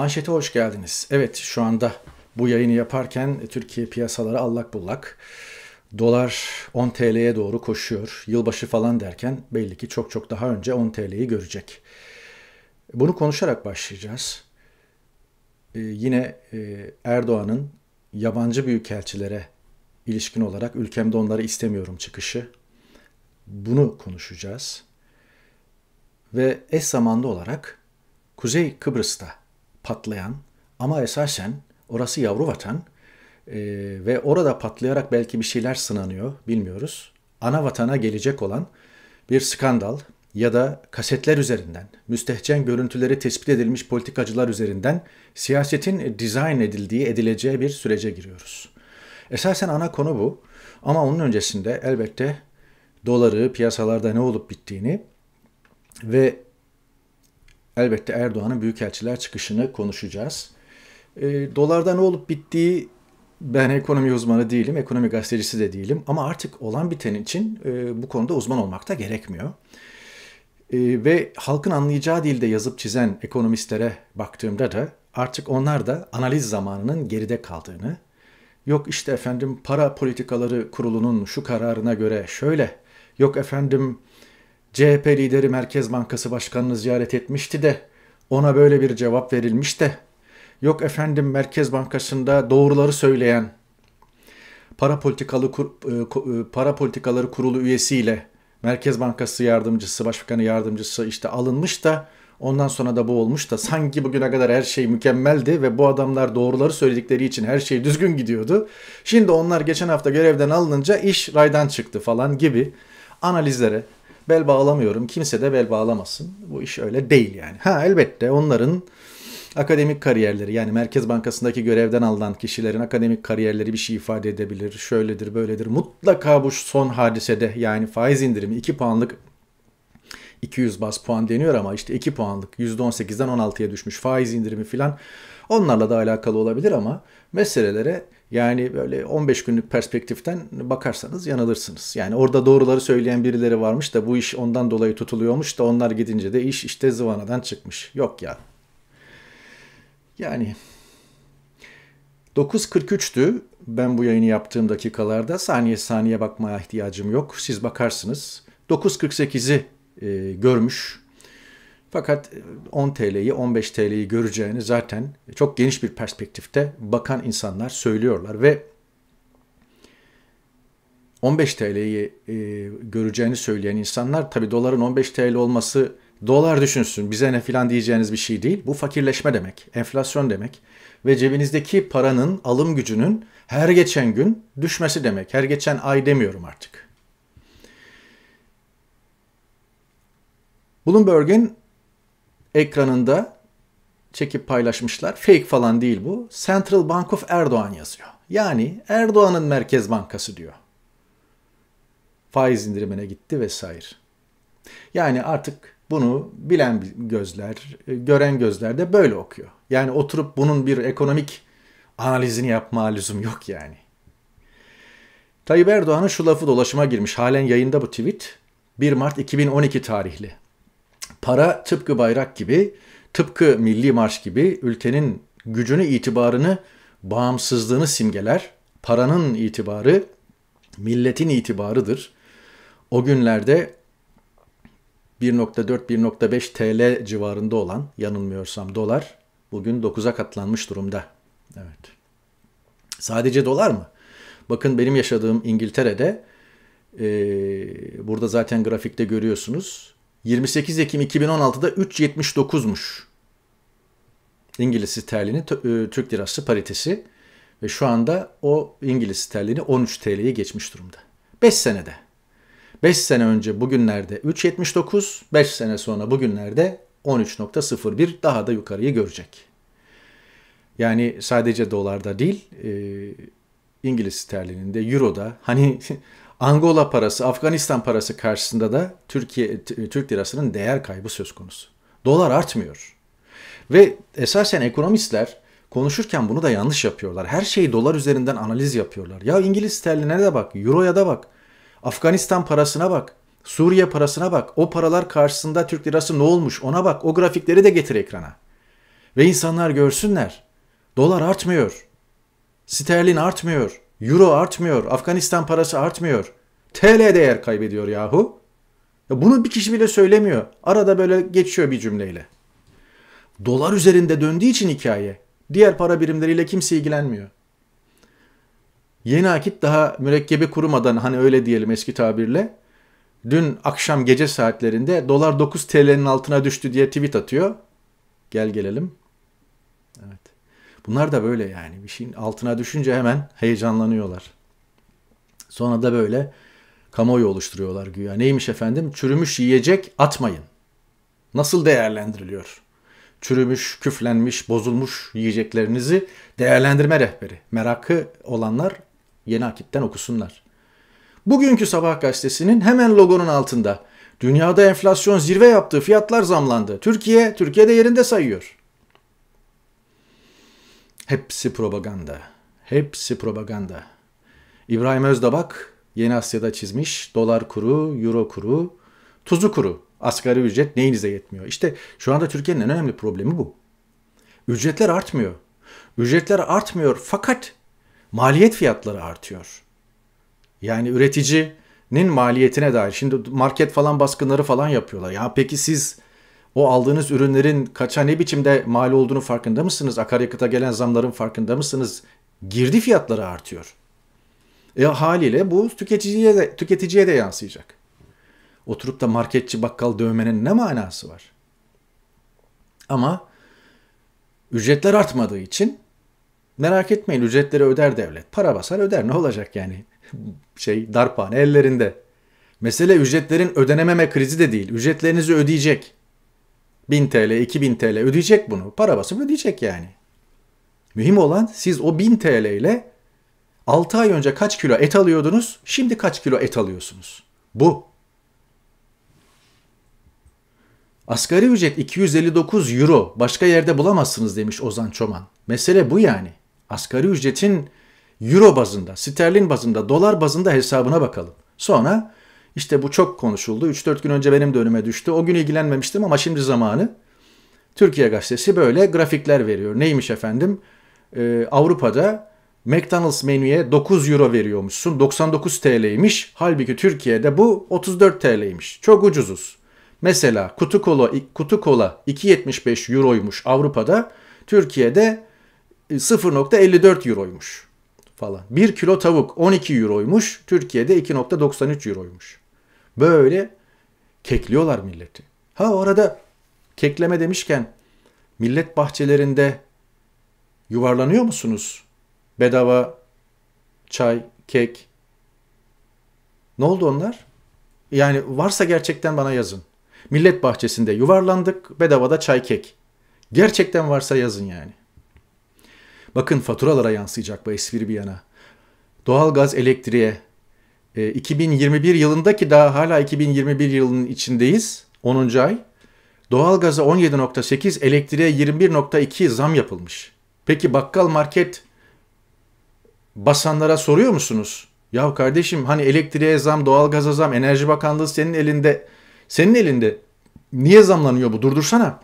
Manşete hoş geldiniz. Evet şu anda bu yayını yaparken Türkiye piyasaları allak bullak. Dolar 10 TL'ye doğru koşuyor. Yılbaşı falan derken belli ki çok çok daha önce 10 TL'yi görecek. Bunu konuşarak başlayacağız. Ee, yine e, Erdoğan'ın yabancı büyükelçilere ilişkin olarak ülkemde onları istemiyorum çıkışı. Bunu konuşacağız. Ve eş zamanlı olarak Kuzey Kıbrıs'ta patlayan ama esasen orası yavru vatan e, ve orada patlayarak belki bir şeyler sınanıyor bilmiyoruz. Ana vatana gelecek olan bir skandal ya da kasetler üzerinden, müstehcen görüntüleri tespit edilmiş politikacılar üzerinden siyasetin dizayn edildiği, edileceği bir sürece giriyoruz. Esasen ana konu bu ama onun öncesinde elbette doları, piyasalarda ne olup bittiğini ve elbette Erdoğan'ın büyükelçiler çıkışını konuşacağız. E, dolarda ne olup bittiği ben ekonomi uzmanı değilim, ekonomi gazetecisi de değilim ama artık olan biten için e, bu konuda uzman olmak da gerekmiyor. E, ve halkın anlayacağı dilde yazıp çizen ekonomistlere baktığımda da artık onlar da analiz zamanının geride kaldığını, yok işte efendim para politikaları kurulunun şu kararına göre şöyle, yok efendim CHP lideri Merkez Bankası Başkanı'nı ziyaret etmişti de ona böyle bir cevap verilmiş de yok efendim Merkez Bankası'nda doğruları söyleyen para politikalı e, e, para politikaları kurulu üyesiyle Merkez Bankası yardımcısı, başkanı yardımcısı işte alınmış da ondan sonra da bu olmuş da sanki bugüne kadar her şey mükemmeldi ve bu adamlar doğruları söyledikleri için her şey düzgün gidiyordu. Şimdi onlar geçen hafta görevden alınınca iş raydan çıktı falan gibi analizlere bel bağlamıyorum. Kimse de bel bağlamasın. Bu iş öyle değil yani. Ha elbette onların akademik kariyerleri yani Merkez Bankası'ndaki görevden alınan kişilerin akademik kariyerleri bir şey ifade edebilir. Şöyledir böyledir. Mutlaka bu son hadisede yani faiz indirimi 2 puanlık 200 bas puan deniyor ama işte 2 puanlık %18'den 16'ya düşmüş faiz indirimi filan onlarla da alakalı olabilir ama meselelere yani böyle 15 günlük perspektiften bakarsanız yanılırsınız. Yani orada doğruları söyleyen birileri varmış da bu iş ondan dolayı tutuluyormuş da onlar gidince de iş işte zıvanadan çıkmış. Yok ya. Yani 9.43'tü ben bu yayını yaptığım dakikalarda. Saniye saniye bakmaya ihtiyacım yok. Siz bakarsınız. 9.48'i e, görmüş fakat 10 e, TL'yi 15 TL'yi göreceğini zaten çok geniş bir perspektifte bakan insanlar söylüyorlar ve 15 TL'yi e, göreceğini söyleyen insanlar tabi doların 15 TL olması dolar düşünsün bize ne filan diyeceğiniz bir şey değil. Bu fakirleşme demek, enflasyon demek ve cebinizdeki paranın alım gücünün her geçen gün düşmesi demek. Her geçen ay demiyorum artık. Bloomberg'in ekranında çekip paylaşmışlar. Fake falan değil bu. Central Bank of Erdoğan yazıyor. Yani Erdoğan'ın Merkez Bankası diyor. Faiz indirimine gitti vesaire. Yani artık bunu bilen gözler, gören gözler de böyle okuyor. Yani oturup bunun bir ekonomik analizini yapma lüzum yok yani. Tayyip Erdoğan'ın şu lafı dolaşıma girmiş. Halen yayında bu tweet. 1 Mart 2012 tarihli. Para tıpkı bayrak gibi, tıpkı milli marş gibi ülkenin gücünü, itibarını, bağımsızlığını simgeler. Paranın itibarı milletin itibarıdır. O günlerde 1.4-1.5 TL civarında olan yanılmıyorsam dolar bugün 9'a katlanmış durumda. Evet. Sadece dolar mı? Bakın benim yaşadığım İngiltere'de e, burada zaten grafikte görüyorsunuz 28 Ekim 2016'da 3.79'muş. İngiliz sterlini e, Türk lirası paritesi ve şu anda o İngiliz sterlini 13 TL'ye geçmiş durumda. 5 senede. 5 sene önce bugünlerde 3.79, 5 sene sonra bugünlerde 13.01 daha da yukarıyı görecek. Yani sadece dolarda değil, e, İngiliz sterlininde, euroda hani Angola parası, Afganistan parası karşısında da Türkiye Türk lirasının değer kaybı söz konusu. Dolar artmıyor. Ve esasen ekonomistler konuşurken bunu da yanlış yapıyorlar. Her şeyi dolar üzerinden analiz yapıyorlar. Ya İngiliz sterline de bak, euroya da bak, Afganistan parasına bak, Suriye parasına bak. O paralar karşısında Türk lirası ne olmuş ona bak. O grafikleri de getir ekrana. Ve insanlar görsünler. Dolar artmıyor. Sterlin artmıyor. Euro artmıyor. Afganistan parası artmıyor. TL değer kaybediyor yahu. Ya bunu bir kişi bile söylemiyor. Arada böyle geçiyor bir cümleyle. Dolar üzerinde döndüğü için hikaye. Diğer para birimleriyle kimse ilgilenmiyor. Yeni akit daha mürekkebi kurumadan hani öyle diyelim eski tabirle. Dün akşam gece saatlerinde dolar 9 TL'nin altına düştü diye tweet atıyor. Gel gelelim. Evet. Bunlar da böyle yani bir şeyin altına düşünce hemen heyecanlanıyorlar. Sonra da böyle kamuoyu oluşturuyorlar güya. Neymiş efendim? Çürümüş yiyecek atmayın. Nasıl değerlendiriliyor? Çürümüş, küflenmiş, bozulmuş yiyeceklerinizi değerlendirme rehberi. Merakı olanlar Yeni Akit'ten okusunlar. Bugünkü Sabah gazetesinin hemen logonun altında dünyada enflasyon zirve yaptığı fiyatlar zamlandı. Türkiye, Türkiye de yerinde sayıyor. Hepsi propaganda. Hepsi propaganda. İbrahim Özdabak Yeni Asya'da çizmiş. Dolar kuru, euro kuru, tuzu kuru. Asgari ücret neyinize yetmiyor? İşte şu anda Türkiye'nin en önemli problemi bu. Ücretler artmıyor. Ücretler artmıyor fakat maliyet fiyatları artıyor. Yani üreticinin maliyetine dair. Şimdi market falan baskınları falan yapıyorlar. Ya peki siz o aldığınız ürünlerin kaça ne biçimde mal olduğunu farkında mısınız? Akaryakıta gelen zamların farkında mısınız? Girdi fiyatları artıyor. E haliyle bu tüketiciye de, tüketiciye de yansıyacak. Oturup da marketçi bakkal dövmenin ne manası var? Ama ücretler artmadığı için merak etmeyin ücretleri öder devlet. Para basar öder ne olacak yani? şey darphane ellerinde. Mesele ücretlerin ödenememe krizi de değil. Ücretlerinizi ödeyecek. 1000 TL, 2000 TL ödeyecek bunu. Para basıp ödeyecek yani. Mühim olan siz o 1000 TL ile 6 ay önce kaç kilo et alıyordunuz, şimdi kaç kilo et alıyorsunuz. Bu. Asgari ücret 259 euro başka yerde bulamazsınız demiş Ozan Çoman. Mesele bu yani. Asgari ücretin euro bazında, sterlin bazında, dolar bazında hesabına bakalım. Sonra işte bu çok konuşuldu. 3-4 gün önce benim de önüme düştü. O gün ilgilenmemiştim ama şimdi zamanı. Türkiye Gazetesi böyle grafikler veriyor. Neymiş efendim? Ee, Avrupa'da McDonald's menüye 9 euro veriyormuşsun. 99 TL'ymiş. Halbuki Türkiye'de bu 34 TL'ymiş. Çok ucuzuz. Mesela kutu kola, kutu kola 2.75 euroymuş Avrupa'da. Türkiye'de 0.54 e, euroymuş falan. 1 kilo tavuk 12 euroymuş. Türkiye'de 2.93 euroymuş. Böyle kekliyorlar milleti. Ha orada kekleme demişken millet bahçelerinde yuvarlanıyor musunuz? Bedava çay, kek. Ne oldu onlar? Yani varsa gerçekten bana yazın. Millet bahçesinde yuvarlandık, bedavada çay kek. Gerçekten varsa yazın yani. Bakın faturalara yansıyacak bu espri bir yana. Doğalgaz, elektriğe. E, 2021 yılındaki daha hala 2021 yılının içindeyiz. 10. ay. Doğalgaza 17.8, elektriğe 21.2 zam yapılmış. Peki bakkal market basanlara soruyor musunuz? Ya kardeşim hani elektriğe zam, doğalgaza zam, Enerji Bakanlığı senin elinde. Senin elinde. Niye zamlanıyor bu? Durdursana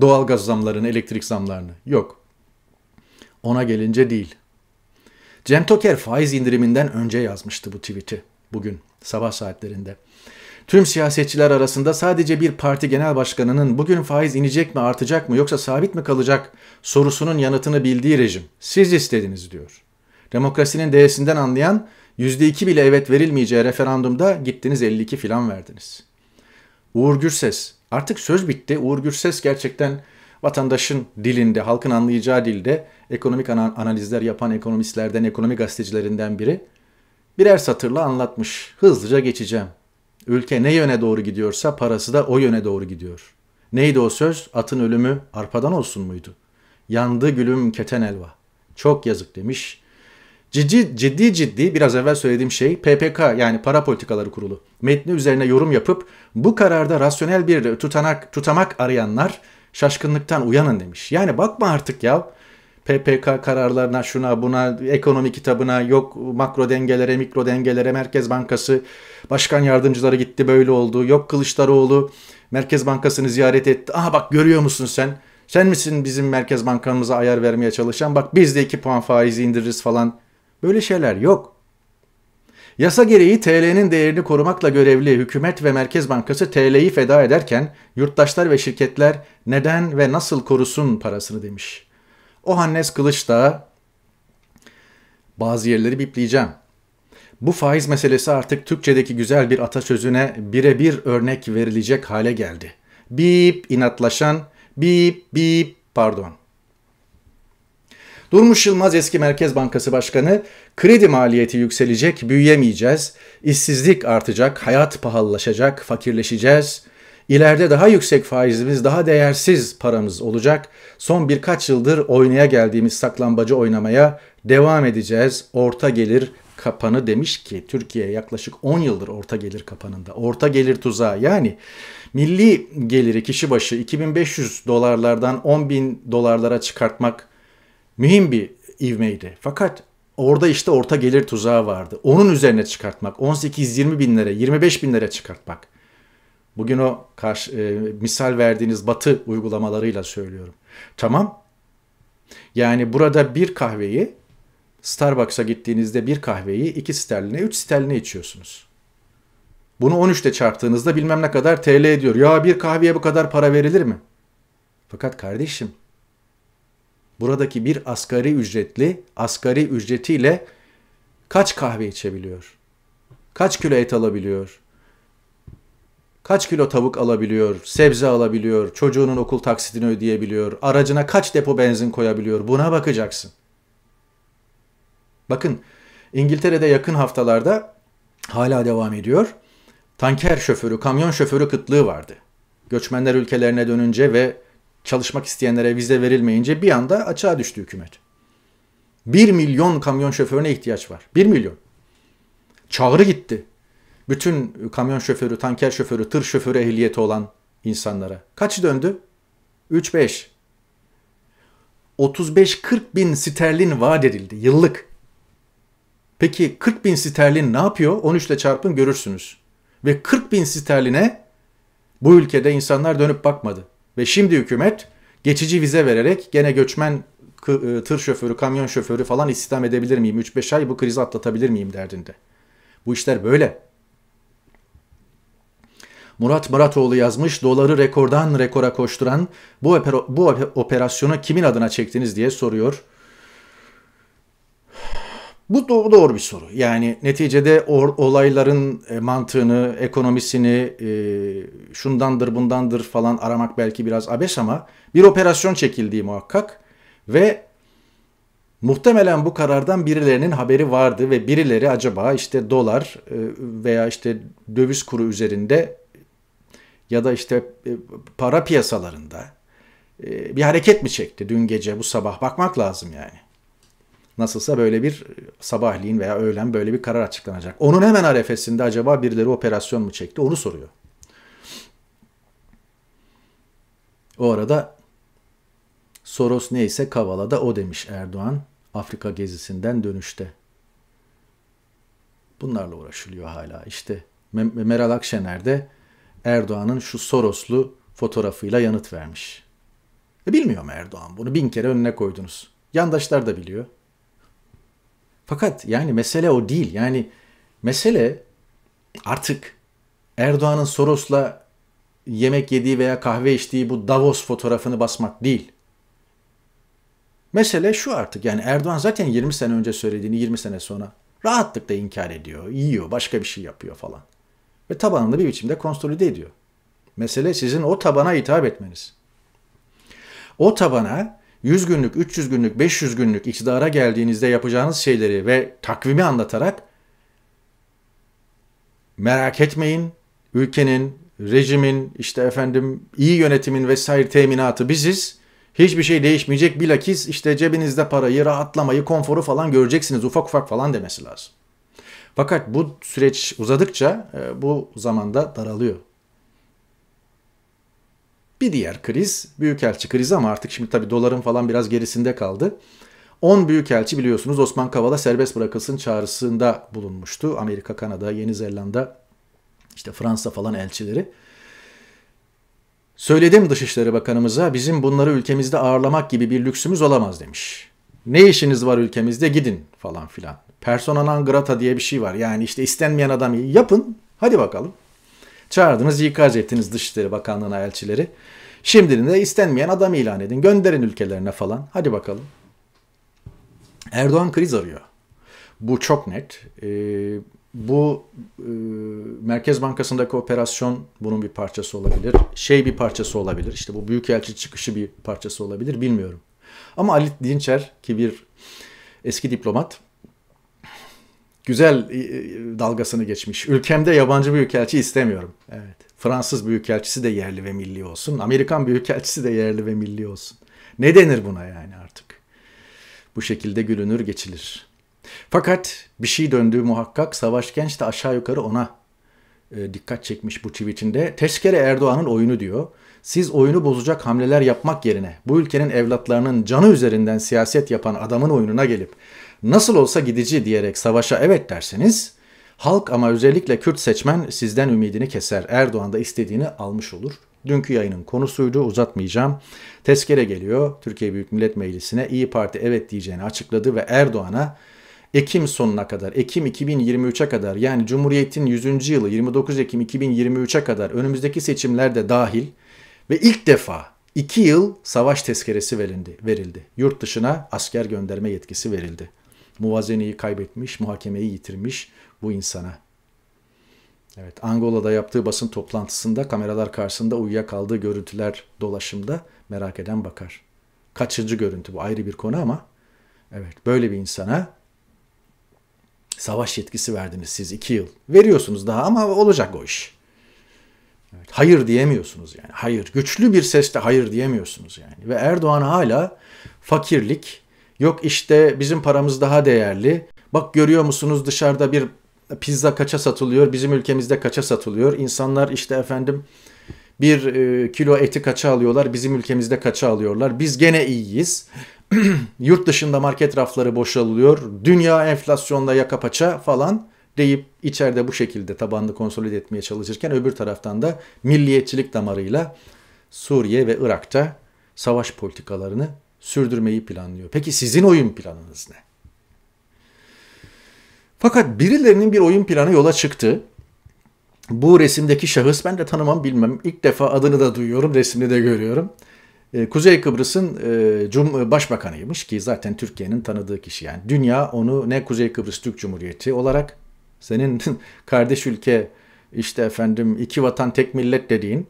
doğalgaz zamlarını, elektrik zamlarını. Yok. Ona gelince değil. Cem Toker faiz indiriminden önce yazmıştı bu tweet'i bugün sabah saatlerinde. Tüm siyasetçiler arasında sadece bir parti genel başkanının bugün faiz inecek mi artacak mı yoksa sabit mi kalacak sorusunun yanıtını bildiği rejim. Siz istediniz diyor. Demokrasinin değesinden anlayan %2 bile evet verilmeyeceği referandumda gittiniz 52 filan verdiniz. Uğur Gürses. Artık söz bitti. Uğur Gürses gerçekten vatandaşın dilinde, halkın anlayacağı dilde ekonomik analizler yapan ekonomistlerden, ekonomi gazetecilerinden biri birer satırla anlatmış. Hızlıca geçeceğim. Ülke ne yöne doğru gidiyorsa parası da o yöne doğru gidiyor. Neydi o söz? Atın ölümü arpadan olsun muydu? Yandı gülüm keten elva. Çok yazık demiş. Ciddi ciddi ciddi biraz evvel söylediğim şey PPK yani Para Politikaları Kurulu metni üzerine yorum yapıp bu kararda rasyonel bir tutanak tutamak arayanlar şaşkınlıktan uyanın demiş. Yani bakma artık ya. PPK kararlarına, şuna buna, ekonomi kitabına, yok makro dengelere, mikro dengelere, Merkez Bankası başkan yardımcıları gitti böyle oldu. Yok Kılıçdaroğlu Merkez Bankası'nı ziyaret etti. Aha bak görüyor musun sen? Sen misin bizim Merkez Bankamıza ayar vermeye çalışan? Bak biz de 2 puan faizi indiririz falan. Böyle şeyler yok. Yasa gereği TL'nin değerini korumakla görevli hükümet ve Merkez Bankası TL'yi feda ederken yurttaşlar ve şirketler neden ve nasıl korusun parasını demiş. O Hannes Kılıç da bazı yerleri bipleyeceğim. Bu faiz meselesi artık Türkçedeki güzel bir atasözüne birebir örnek verilecek hale geldi. Bip inatlaşan, bip bip pardon. Durmuş Yılmaz eski Merkez Bankası Başkanı kredi maliyeti yükselecek, büyüyemeyeceğiz, işsizlik artacak, hayat pahalılaşacak, fakirleşeceğiz. İleride daha yüksek faizimiz, daha değersiz paramız olacak. Son birkaç yıldır oynaya geldiğimiz saklambacı oynamaya devam edeceğiz. Orta gelir kapanı demiş ki Türkiye yaklaşık 10 yıldır orta gelir kapanında. Orta gelir tuzağı yani milli geliri kişi başı 2500 dolarlardan 10 bin dolarlara çıkartmak mühim bir ivmeydi. Fakat orada işte orta gelir tuzağı vardı. Onun üzerine çıkartmak, 18-20 binlere, 25 binlere çıkartmak. Bugün o karşı, e, misal verdiğiniz batı uygulamalarıyla söylüyorum. Tamam. Yani burada bir kahveyi Starbucks'a gittiğinizde bir kahveyi 2 sterline 3 sterline içiyorsunuz. Bunu 13'te çarptığınızda bilmem ne kadar TL ediyor. Ya bir kahveye bu kadar para verilir mi? Fakat kardeşim buradaki bir asgari ücretli asgari ücretiyle kaç kahve içebiliyor? Kaç kilo et alabiliyor? Kaç kilo tavuk alabiliyor, sebze alabiliyor, çocuğunun okul taksitini ödeyebiliyor, aracına kaç depo benzin koyabiliyor buna bakacaksın. Bakın İngiltere'de yakın haftalarda hala devam ediyor. Tanker şoförü, kamyon şoförü kıtlığı vardı. Göçmenler ülkelerine dönünce ve çalışmak isteyenlere vize verilmeyince bir anda açığa düştü hükümet. 1 milyon kamyon şoförüne ihtiyaç var. 1 milyon. Çağrı gitti. Bütün kamyon şoförü, tanker şoförü, tır şoförü ehliyeti olan insanlara. Kaç döndü? 3-5. 35-40 bin sterlin vaat edildi yıllık. Peki 40 bin sterlin ne yapıyor? 13 ile çarpın görürsünüz. Ve 40 bin sterline bu ülkede insanlar dönüp bakmadı. Ve şimdi hükümet geçici vize vererek gene göçmen e, tır şoförü, kamyon şoförü falan istihdam edebilir miyim? 3-5 ay bu krizi atlatabilir miyim derdinde. Bu işler böyle. Murat Muratoğlu yazmış doları rekordan rekora koşturan bu, operasyonu kimin adına çektiniz diye soruyor. Bu doğru, doğru bir soru. Yani neticede or, olayların e, mantığını, ekonomisini, e, şundandır bundandır falan aramak belki biraz abes ama bir operasyon çekildiği muhakkak ve muhtemelen bu karardan birilerinin haberi vardı ve birileri acaba işte dolar e, veya işte döviz kuru üzerinde ya da işte e, para piyasalarında e, bir hareket mi çekti dün gece bu sabah bakmak lazım yani. Nasılsa böyle bir e, sabahleyin veya öğlen böyle bir karar açıklanacak. Onun hemen arefesinde acaba birileri operasyon mu çekti onu soruyor. O arada Soros neyse Kavala da o demiş Erdoğan Afrika gezisinden dönüşte. Bunlarla uğraşılıyor hala. İşte Meral Akşener de Erdoğan'ın şu Soroslu fotoğrafıyla yanıt vermiş. E bilmiyor mu Erdoğan bunu? Bin kere önüne koydunuz. Yandaşlar da biliyor. Fakat yani mesele o değil. Yani mesele artık Erdoğan'ın Soros'la yemek yediği veya kahve içtiği bu Davos fotoğrafını basmak değil. Mesele şu artık yani Erdoğan zaten 20 sene önce söylediğini 20 sene sonra rahatlıkla inkar ediyor, yiyor, başka bir şey yapıyor falan. Ve tabanında bir biçimde konsolide ediyor. Mesele sizin o tabana hitap etmeniz. O tabana 100 günlük, 300 günlük, 500 günlük iktidara geldiğinizde yapacağınız şeyleri ve takvimi anlatarak merak etmeyin ülkenin, rejimin, işte efendim iyi yönetimin vesaire teminatı biziz. Hiçbir şey değişmeyecek bilakis işte cebinizde parayı, rahatlamayı, konforu falan göreceksiniz ufak ufak falan demesi lazım. Fakat bu süreç uzadıkça e, bu zamanda daralıyor. Bir diğer kriz büyükelçi krizi ama artık şimdi tabii doların falan biraz gerisinde kaldı. 10 büyükelçi biliyorsunuz Osman Kavala serbest bırakılsın çağrısında bulunmuştu. Amerika, Kanada, Yeni Zelanda, işte Fransa falan elçileri. Söyledim Dışişleri Bakanımıza bizim bunları ülkemizde ağırlamak gibi bir lüksümüz olamaz demiş. Ne işiniz var ülkemizde gidin falan filan. Persona non grata diye bir şey var. Yani işte istenmeyen adamı yapın hadi bakalım. Çağırdınız ikaz ettiniz Dışişleri Bakanlığı'na elçileri. Şimdinin de istenmeyen adam ilan edin. Gönderin ülkelerine falan. Hadi bakalım. Erdoğan kriz arıyor. Bu çok net. E, bu e, Merkez Bankası'ndaki operasyon bunun bir parçası olabilir. Şey bir parçası olabilir. İşte bu büyükelçi çıkışı bir parçası olabilir. Bilmiyorum. Ama Ali Dinçer ki bir eski diplomat güzel e, e, dalgasını geçmiş. Ülkemde yabancı büyükelçi istemiyorum. Evet. Fransız büyükelçisi de yerli ve milli olsun. Amerikan büyükelçisi de yerli ve milli olsun. Ne denir buna yani artık? Bu şekilde gülünür geçilir. Fakat bir şey döndüğü muhakkak Savaş Genç de aşağı yukarı ona e, dikkat çekmiş bu tweetinde. Teşkere Erdoğan'ın oyunu diyor. Siz oyunu bozacak hamleler yapmak yerine bu ülkenin evlatlarının canı üzerinden siyaset yapan adamın oyununa gelip nasıl olsa gidici diyerek savaşa evet derseniz halk ama özellikle Kürt seçmen sizden ümidini keser. Erdoğan da istediğini almış olur. Dünkü yayının konusuydu uzatmayacağım. Tezkere geliyor Türkiye Büyük Millet Meclisi'ne İyi Parti evet diyeceğini açıkladı ve Erdoğan'a Ekim sonuna kadar, Ekim 2023'e kadar yani Cumhuriyet'in 100. yılı 29 Ekim 2023'e kadar önümüzdeki seçimlerde dahil ve ilk defa 2 yıl savaş tezkeresi verildi. verildi. Yurt dışına asker gönderme yetkisi verildi muvazeneyi kaybetmiş, muhakemeyi yitirmiş bu insana. Evet, Angola'da yaptığı basın toplantısında kameralar karşısında uyuyakaldığı görüntüler dolaşımda merak eden bakar. Kaçıncı görüntü bu ayrı bir konu ama evet böyle bir insana savaş yetkisi verdiniz siz iki yıl. Veriyorsunuz daha ama olacak o iş. Evet, hayır diyemiyorsunuz yani. Hayır. Güçlü bir sesle hayır diyemiyorsunuz yani. Ve Erdoğan hala fakirlik, Yok işte bizim paramız daha değerli. Bak görüyor musunuz dışarıda bir pizza kaça satılıyor, bizim ülkemizde kaça satılıyor. İnsanlar işte efendim bir e, kilo eti kaça alıyorlar, bizim ülkemizde kaça alıyorlar. Biz gene iyiyiz. Yurt dışında market rafları boşalıyor. Dünya enflasyonda yaka paça falan deyip içeride bu şekilde tabanını konsolide etmeye çalışırken öbür taraftan da milliyetçilik damarıyla Suriye ve Irak'ta savaş politikalarını sürdürmeyi planlıyor. Peki sizin oyun planınız ne? Fakat birilerinin bir oyun planı yola çıktı. Bu resimdeki şahıs ben de tanımam bilmem. İlk defa adını da duyuyorum, resmini de görüyorum. Ee, Kuzey Kıbrıs'ın e, Cum başbakanıymış ki zaten Türkiye'nin tanıdığı kişi yani. Dünya onu ne Kuzey Kıbrıs Türk Cumhuriyeti olarak senin kardeş ülke işte efendim iki vatan tek millet dediğin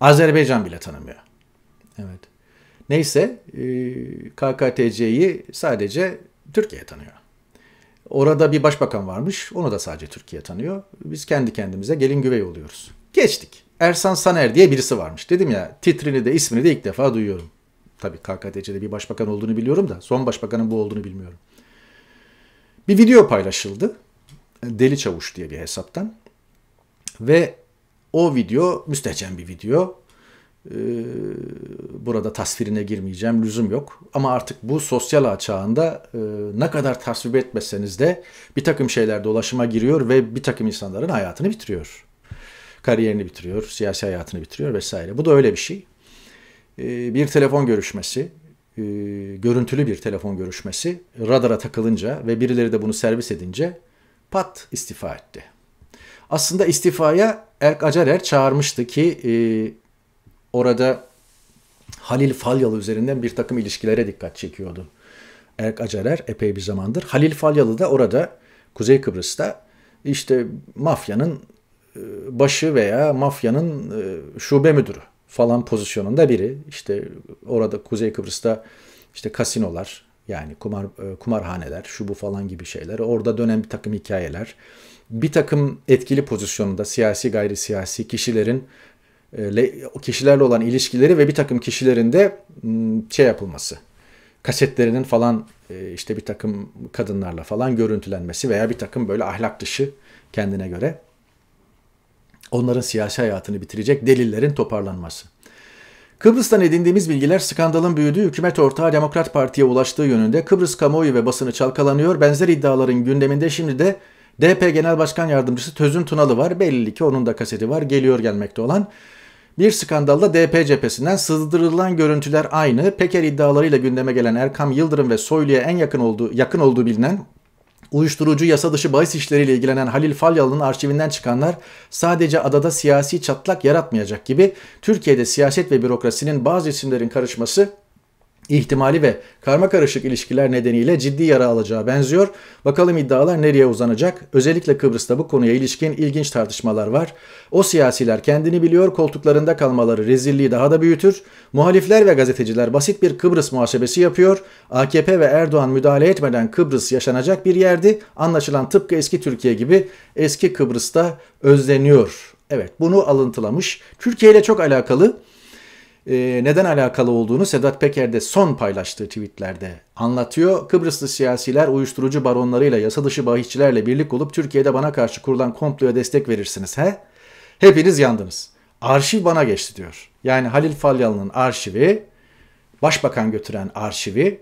Azerbaycan bile tanımıyor. Evet. Neyse e, KKTC'yi sadece Türkiye tanıyor. Orada bir başbakan varmış. Onu da sadece Türkiye tanıyor. Biz kendi kendimize gelin güvey oluyoruz. Geçtik. Ersan Saner diye birisi varmış. Dedim ya titrini de ismini de ilk defa duyuyorum. Tabii KKTC'de bir başbakan olduğunu biliyorum da son başbakanın bu olduğunu bilmiyorum. Bir video paylaşıldı. Deli Çavuş diye bir hesaptan. Ve o video müstehcen bir video. Ee, burada tasvirine girmeyeceğim lüzum yok. Ama artık bu sosyal ağ çağında e, ne kadar tasvip etmeseniz de bir takım şeyler dolaşıma giriyor ve bir takım insanların hayatını bitiriyor. Kariyerini bitiriyor, siyasi hayatını bitiriyor vesaire. Bu da öyle bir şey. Ee, bir telefon görüşmesi, e, görüntülü bir telefon görüşmesi radara takılınca ve birileri de bunu servis edince pat istifa etti. Aslında istifaya Erk Acarer çağırmıştı ki e, orada Halil Falyalı üzerinden bir takım ilişkilere dikkat çekiyordu. Erk Acarer epey bir zamandır. Halil Falyalı da orada Kuzey Kıbrıs'ta işte mafyanın e, başı veya mafyanın e, şube müdürü falan pozisyonunda biri. İşte orada Kuzey Kıbrıs'ta işte kasinolar yani kumar e, kumarhaneler şu bu falan gibi şeyler. Orada dönen bir takım hikayeler. Bir takım etkili pozisyonunda siyasi gayri siyasi kişilerin e, kişilerle olan ilişkileri ve bir takım kişilerin de hmm, şey yapılması. Kasetlerinin falan e, işte bir takım kadınlarla falan görüntülenmesi veya bir takım böyle ahlak dışı kendine göre onların siyasi hayatını bitirecek delillerin toparlanması. Kıbrıs'tan edindiğimiz bilgiler skandalın büyüdüğü hükümet ortağı Demokrat Parti'ye ulaştığı yönünde Kıbrıs kamuoyu ve basını çalkalanıyor. Benzer iddiaların gündeminde şimdi de DP Genel Başkan Yardımcısı Tözün Tunalı var. Belli ki onun da kaseti var. Geliyor gelmekte olan. Bir skandalda DP cephesinden sızdırılan görüntüler aynı. Peker iddialarıyla gündeme gelen Erkam Yıldırım ve Soylu'ya en yakın olduğu, yakın olduğu bilinen Uyuşturucu yasa dışı bahis işleriyle ilgilenen Halil Falyalı'nın arşivinden çıkanlar sadece adada siyasi çatlak yaratmayacak gibi Türkiye'de siyaset ve bürokrasinin bazı isimlerin karışması ihtimali ve karma karışık ilişkiler nedeniyle ciddi yara alacağı benziyor. Bakalım iddialar nereye uzanacak? Özellikle Kıbrıs'ta bu konuya ilişkin ilginç tartışmalar var. O siyasiler kendini biliyor, koltuklarında kalmaları rezilliği daha da büyütür. Muhalifler ve gazeteciler basit bir Kıbrıs muhasebesi yapıyor. AKP ve Erdoğan müdahale etmeden Kıbrıs yaşanacak bir yerdi. Anlaşılan tıpkı eski Türkiye gibi eski Kıbrıs'ta özleniyor. Evet bunu alıntılamış. Türkiye ile çok alakalı e, neden alakalı olduğunu Sedat Peker de son paylaştığı tweetlerde anlatıyor. Kıbrıslı siyasiler uyuşturucu baronlarıyla yasa dışı bahişçilerle birlik olup Türkiye'de bana karşı kurulan komploya destek verirsiniz he? Hepiniz yandınız. Arşiv bana geçti diyor. Yani Halil Falyalı'nın arşivi, başbakan götüren arşivi,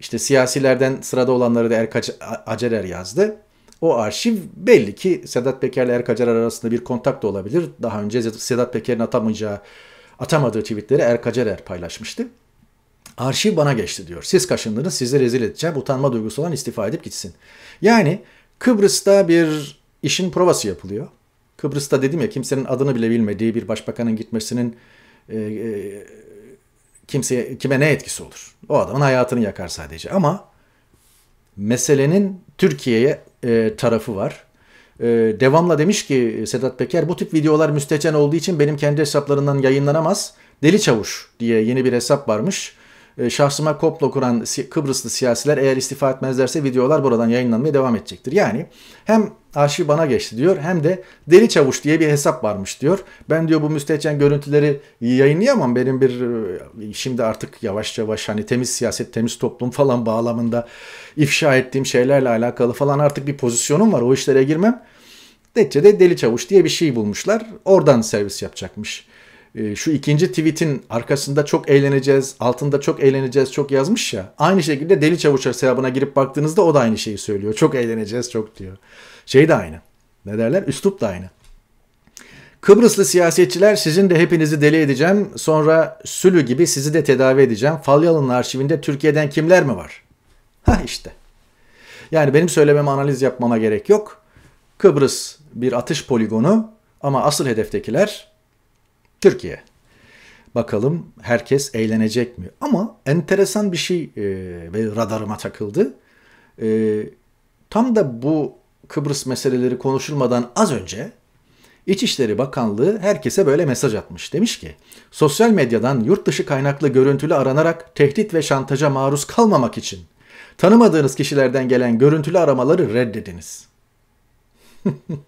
işte siyasilerden sırada olanları da Erkaç Acerer yazdı. O arşiv belli ki Sedat Peker ile Erkacer arasında bir kontak da olabilir. Daha önce Sedat Peker'in atamayacağı atamadığı tweetleri Erkacerer paylaşmıştı. Arşiv bana geçti diyor. Siz kaşındınız, sizi rezil edeceğim. Utanma duygusu olan istifa edip gitsin. Yani Kıbrıs'ta bir işin provası yapılıyor. Kıbrıs'ta dedim ya kimsenin adını bile bilmediği bir başbakanın gitmesinin e, e, kimseye kime ne etkisi olur? O adamın hayatını yakar sadece. Ama meselenin Türkiye'ye e, tarafı var. Ee, devamla demiş ki Sedat Peker bu tip videolar müstehcen olduğu için benim kendi hesaplarından yayınlanamaz. Deli Çavuş diye yeni bir hesap varmış. E, şahsıma koplo kuran Kıbrıslı siyasiler eğer istifa etmezlerse videolar buradan yayınlanmaya devam edecektir. Yani hem arşiv bana geçti diyor hem de Deli Çavuş diye bir hesap varmış diyor. Ben diyor bu müstehcen görüntüleri yayınlayamam. Benim bir e, şimdi artık yavaş yavaş hani temiz siyaset, temiz toplum falan bağlamında ifşa ettiğim şeylerle alakalı falan artık bir pozisyonum var. O işlere girmem. de Deli Çavuş diye bir şey bulmuşlar. Oradan servis yapacakmış. Ee, şu ikinci tweetin arkasında çok eğleneceğiz, altında çok eğleneceğiz çok yazmış ya. Aynı şekilde Deli Çavuç hesabına girip baktığınızda o da aynı şeyi söylüyor. Çok eğleneceğiz çok diyor. Şey de aynı. Ne derler? Üslup da aynı. Kıbrıslı siyasetçiler sizin de hepinizi deli edeceğim. Sonra Sülü gibi sizi de tedavi edeceğim. Falyalı'nın arşivinde Türkiye'den kimler mi var? Ha işte. Yani benim söylemem, analiz yapmama gerek yok. Kıbrıs bir atış poligonu ama asıl hedeftekiler Türkiye. Bakalım herkes eğlenecek mi? Ama enteresan bir şey e, ve radarıma takıldı. E, tam da bu Kıbrıs meseleleri konuşulmadan az önce İçişleri Bakanlığı herkese böyle mesaj atmış. Demiş ki, sosyal medyadan yurt dışı kaynaklı görüntülü aranarak tehdit ve şantaja maruz kalmamak için tanımadığınız kişilerden gelen görüntülü aramaları reddediniz.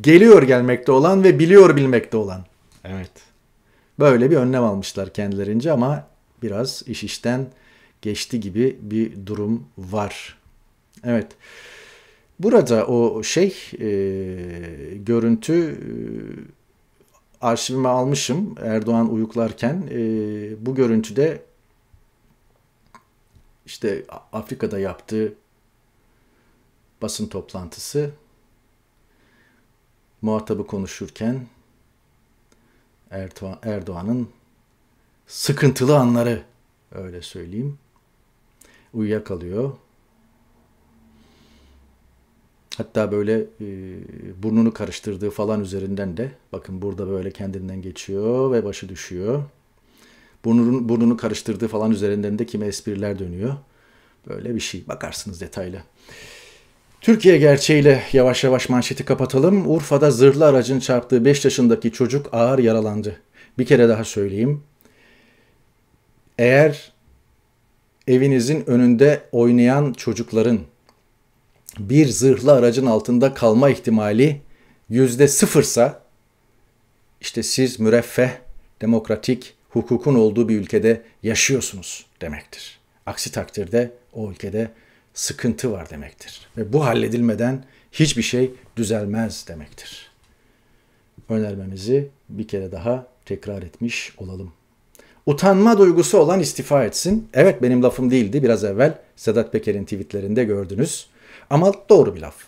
Geliyor gelmekte olan ve biliyor bilmekte olan. Evet. Böyle bir önlem almışlar kendilerince ama biraz iş işten geçti gibi bir durum var. Evet. Burada o şey e, görüntü e, arşivime almışım Erdoğan uyuklarken. E, bu görüntüde işte Afrika'da yaptığı basın toplantısı muhatabı konuşurken Erdoğan'ın sıkıntılı anları öyle söyleyeyim. Uyuyakalıyor. Hatta böyle e, burnunu karıştırdığı falan üzerinden de bakın burada böyle kendinden geçiyor ve başı düşüyor. Burnunu, burnunu karıştırdığı falan üzerinden de kime espriler dönüyor. Böyle bir şey. Bakarsınız detaylı. Türkiye gerçeğiyle yavaş yavaş manşeti kapatalım. Urfa'da zırhlı aracın çarptığı 5 yaşındaki çocuk ağır yaralandı. Bir kere daha söyleyeyim. Eğer evinizin önünde oynayan çocukların bir zırhlı aracın altında kalma ihtimali yüzde sıfırsa işte siz müreffeh, demokratik, hukukun olduğu bir ülkede yaşıyorsunuz demektir. Aksi takdirde o ülkede sıkıntı var demektir. Ve bu halledilmeden hiçbir şey düzelmez demektir. Önermemizi bir kere daha tekrar etmiş olalım. Utanma duygusu olan istifa etsin. Evet benim lafım değildi biraz evvel Sedat Peker'in tweetlerinde gördünüz. Ama doğru bir laf.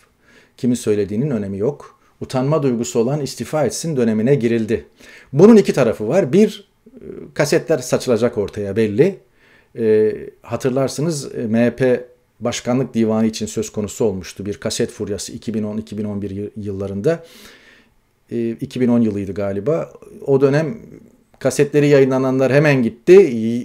Kimin söylediğinin önemi yok. Utanma duygusu olan istifa etsin dönemine girildi. Bunun iki tarafı var. Bir, e, kasetler saçılacak ortaya belli. E, hatırlarsınız e, MHP başkanlık divanı için söz konusu olmuştu. Bir kaset furyası 2010-2011 yıllarında. 2010 ee, yılıydı galiba. O dönem kasetleri yayınlananlar hemen gitti.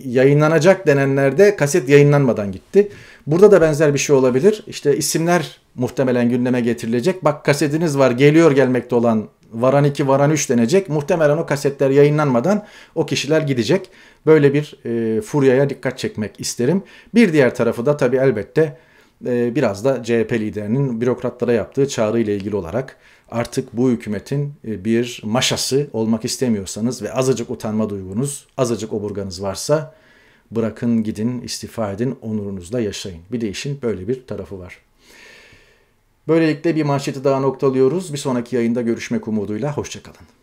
Yayınlanacak denenlerde kaset yayınlanmadan gitti. Burada da benzer bir şey olabilir. İşte isimler muhtemelen gündeme getirilecek. Bak kasetiniz var geliyor gelmekte olan Varan 2, Varan 3 denecek. Muhtemelen o kasetler yayınlanmadan o kişiler gidecek. Böyle bir e, furyaya dikkat çekmek isterim. Bir diğer tarafı da tabii elbette e, biraz da CHP liderinin bürokratlara yaptığı çağrı ile ilgili olarak artık bu hükümetin e, bir maşası olmak istemiyorsanız ve azıcık utanma duygunuz, azıcık oburganız varsa bırakın gidin, istifa edin, onurunuzla yaşayın. Bir de işin böyle bir tarafı var. Böylelikle bir manşeti daha noktalıyoruz. Bir sonraki yayında görüşmek umuduyla. Hoşçakalın.